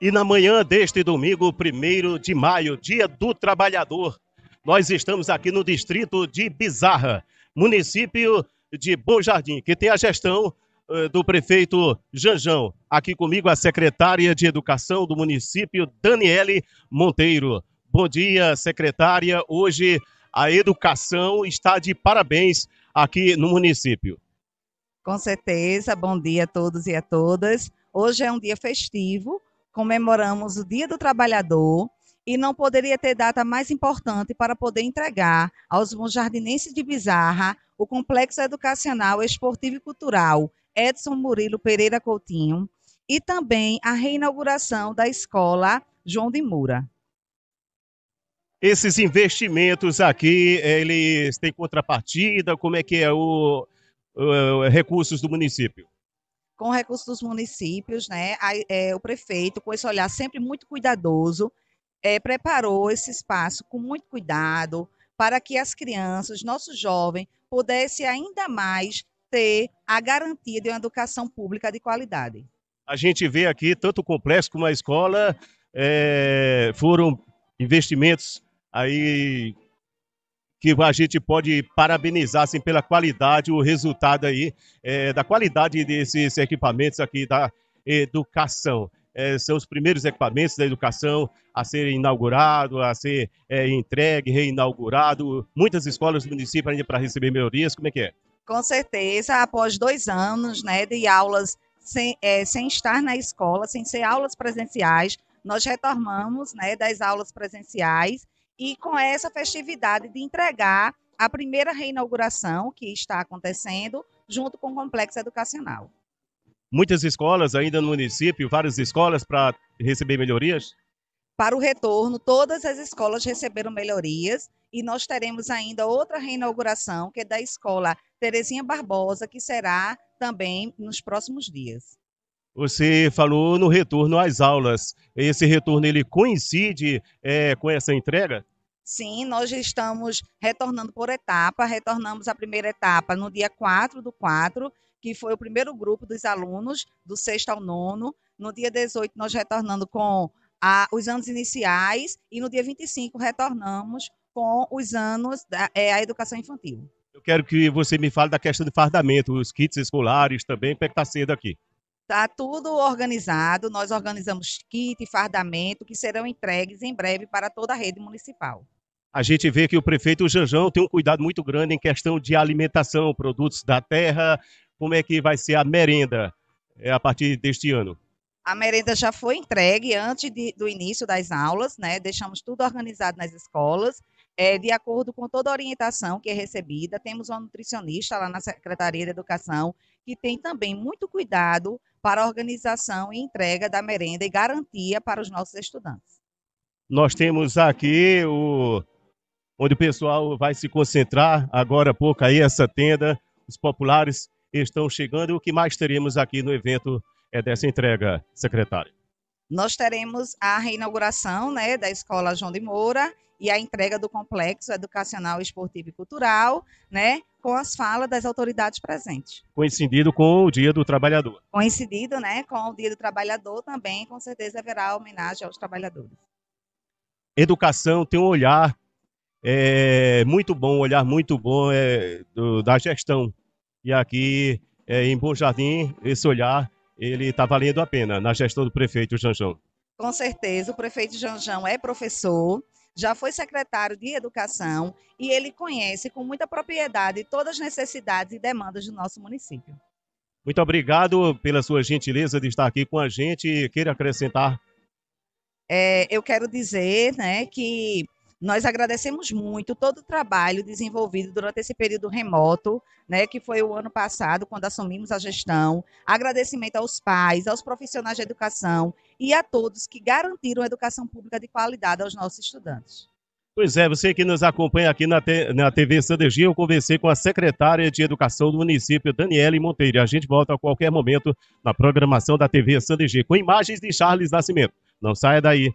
E na manhã deste domingo, 1 de maio, Dia do Trabalhador, nós estamos aqui no distrito de Bizarra, município de Bom Jardim, que tem a gestão uh, do prefeito Janjão. Aqui comigo a secretária de Educação do município, Daniele Monteiro. Bom dia, secretária. Hoje a educação está de parabéns aqui no município. Com certeza. Bom dia a todos e a todas. Hoje é um dia festivo comemoramos o Dia do Trabalhador e não poderia ter data mais importante para poder entregar aos jardinenses de Bizarra o Complexo Educacional, Esportivo e Cultural Edson Murilo Pereira Coutinho e também a reinauguração da Escola João de Moura. Esses investimentos aqui, eles têm contrapartida? Como é que é o, o recursos do município? com recursos dos municípios, né? A, é, o prefeito, com esse olhar sempre muito cuidadoso, é, preparou esse espaço com muito cuidado para que as crianças, nossos jovens, pudessem ainda mais ter a garantia de uma educação pública de qualidade. A gente vê aqui, tanto o complexo como a escola, é, foram investimentos aí que a gente pode parabenizar assim, pela qualidade, o resultado aí, é, da qualidade desses equipamentos aqui da educação. É, são os primeiros equipamentos da educação a ser inaugurado a ser é, entregue, reinaugurado. Muitas escolas do município ainda para receber melhorias, como é que é? Com certeza, após dois anos né, de aulas sem, é, sem estar na escola, sem ser aulas presenciais, nós retornamos né, das aulas presenciais e com essa festividade de entregar a primeira reinauguração que está acontecendo junto com o complexo educacional. Muitas escolas ainda no município, várias escolas para receber melhorias? Para o retorno, todas as escolas receberam melhorias e nós teremos ainda outra reinauguração, que é da escola Terezinha Barbosa, que será também nos próximos dias. Você falou no retorno às aulas. Esse retorno ele coincide é, com essa entrega? Sim, nós estamos retornando por etapa. Retornamos a primeira etapa no dia 4 do 4, que foi o primeiro grupo dos alunos, do sexto ao nono. No dia 18, nós retornando com a, os anos iniciais. E no dia 25, retornamos com os anos da é, a educação infantil. Eu quero que você me fale da questão do fardamento, os kits escolares também, como é que está sendo aqui? Está tudo organizado, nós organizamos kit, e fardamento, que serão entregues em breve para toda a rede municipal. A gente vê que o prefeito Janjão tem um cuidado muito grande em questão de alimentação, produtos da terra. Como é que vai ser a merenda eh, a partir deste ano? A merenda já foi entregue antes de, do início das aulas, né? Deixamos tudo organizado nas escolas é, de acordo com toda a orientação que é recebida, temos uma nutricionista lá na Secretaria de Educação que tem também muito cuidado para a organização e entrega da merenda e garantia para os nossos estudantes. Nós temos aqui o onde o pessoal vai se concentrar agora há pouco aí essa tenda, os populares estão chegando. O que mais teremos aqui no evento é dessa entrega, secretária? Nós teremos a reinauguração né, da Escola João de Moura e a entrega do complexo educacional, esportivo e cultural, né, com as falas das autoridades presentes. Coincidido com o Dia do Trabalhador. Coincidido, né, com o Dia do Trabalhador também, com certeza haverá homenagem aos trabalhadores. Educação tem um olhar é, muito bom, um olhar muito bom é, do, da gestão. E aqui é, em Bom Jardim, esse olhar ele está valendo a pena na gestão do prefeito Janjão. Com certeza, o prefeito Janjão é professor, já foi secretário de Educação e ele conhece com muita propriedade todas as necessidades e demandas do nosso município. Muito obrigado pela sua gentileza de estar aqui com a gente e queira acrescentar. É, eu quero dizer né, que nós agradecemos muito todo o trabalho desenvolvido durante esse período remoto, né, que foi o ano passado, quando assumimos a gestão. Agradecimento aos pais, aos profissionais de educação e a todos que garantiram a educação pública de qualidade aos nossos estudantes. Pois é, você que nos acompanha aqui na, na TV Sandergia, eu conversei com a secretária de Educação do município, Daniele Monteiro. A gente volta a qualquer momento na programação da TV Sandergia, com imagens de Charles Nascimento. Não saia daí.